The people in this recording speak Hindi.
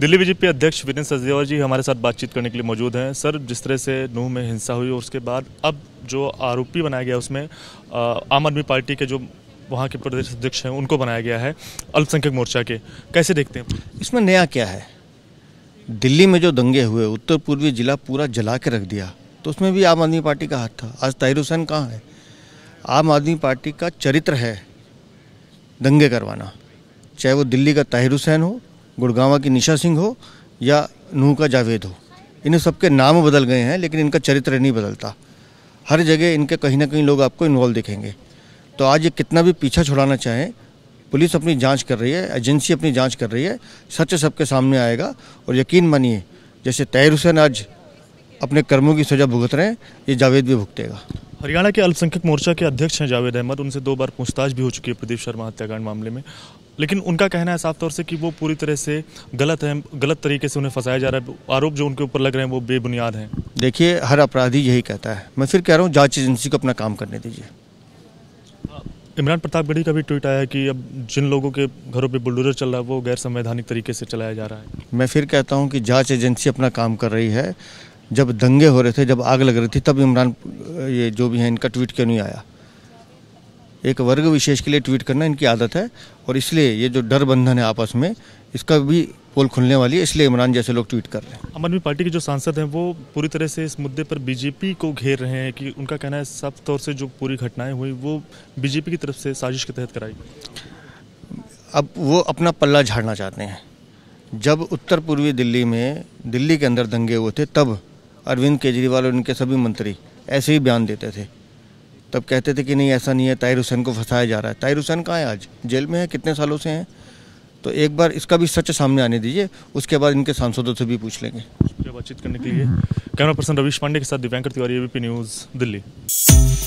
दिल्ली बीजेपी अध्यक्ष विनय सचदेवा जी हमारे साथ बातचीत करने के लिए मौजूद हैं सर जिस तरह से नूह में हिंसा हुई और उसके बाद अब जो आरोपी बनाया गया उसमें आम आदमी पार्टी के जो वहाँ के प्रदेश अध्यक्ष हैं उनको बनाया गया है अल्पसंख्यक मोर्चा के कैसे देखते हैं इसमें नया क्या है दिल्ली में जो दंगे हुए उत्तर पूर्वी जिला पूरा जला के रख दिया तो उसमें भी आम आदमी पार्टी का हाथ था आज ताहिर हुसैन कहाँ है आम आदमी पार्टी का चरित्र है दंगे करवाना चाहे वो दिल्ली का ताहिर हुसैन हो गुड़गावा की निशा सिंह हो या नूह का जावेद हो इन्हें सबके नाम बदल गए हैं लेकिन इनका चरित्र नहीं बदलता हर जगह इनके कहीं ना कहीं लोग आपको इन्वॉल्व दिखेंगे तो आज ये कितना भी पीछा छुड़ाना चाहें पुलिस अपनी जांच कर रही है एजेंसी अपनी जांच कर रही है सच सबके सामने आएगा और यकीन मानिए जैसे तैर हुसैन आज अपने कर्मों की सज़ा भुगत रहे हैं ये जावेद भी भुगतेगा हरियाणा के अल्पसंख्यक मोर्चा के अध्यक्ष हैं जावेद अहमद उनसे दो बार पूछताछ भी हो चुकी है प्रदीप शर्मा हत्याकांड मामले में लेकिन उनका कहना है साफ तौर से कि वो पूरी तरह से गलत है गलत तरीके से उन्हें फंसाया जा रहा है आरोप जो उनके ऊपर लग रहे हैं वो बेबुनियाद हैं देखिए हर अपराधी यही कहता है मैं फिर कह रहा हूँ जाँच एजेंसी को अपना काम करने दीजिए इमरान प्रताप गढ़ी का भी ट्वीट आया है कि अब जिन लोगों के घरों पे बुलडोजर चल रहा है वो गैर संवैधानिक तरीके से चलाया जा रहा है मैं फिर कहता हूँ कि जांच एजेंसी अपना काम कर रही है जब दंगे हो रहे थे जब आग लग रही थी तब इमरान ये जो भी हैं इनका ट्वीट क्यों नहीं आया एक वर्ग विशेष के लिए ट्वीट करना इनकी आदत है और इसलिए ये जो डर बंधन है आपस में इसका भी पोल खुलने वाली है इसलिए इमरान जैसे लोग ट्वीट कर रहे हैं आम आदमी पार्टी के जो सांसद हैं वो पूरी तरह से इस मुद्दे पर बीजेपी को घेर रहे हैं कि उनका कहना है साफ तौर से जो पूरी घटनाएं हुई वो बीजेपी की तरफ से साजिश के तहत कराई अब वो अपना पल्ला झाड़ना चाहते हैं जब उत्तर पूर्वी दिल्ली में दिल्ली के अंदर दंगे हुए थे तब अरविंद केजरीवाल और इनके सभी मंत्री ऐसे ही बयान देते थे तब कहते थे कि नहीं ऐसा नहीं है ताहिर हुसैन को फंसाया जा रहा है ताहिर हुसैन कहाँ है आज जेल में है कितने सालों से हैं तो एक बार इसका भी सच सामने आने दीजिए उसके बाद इनके सांसदों से भी पूछ लेंगे शुक्रिया बातचीत करने के लिए कैमरा पर्सन रवीश पांडे के साथ दिव्यांकर तिवारी एबीपी न्यूज़ दिल्ली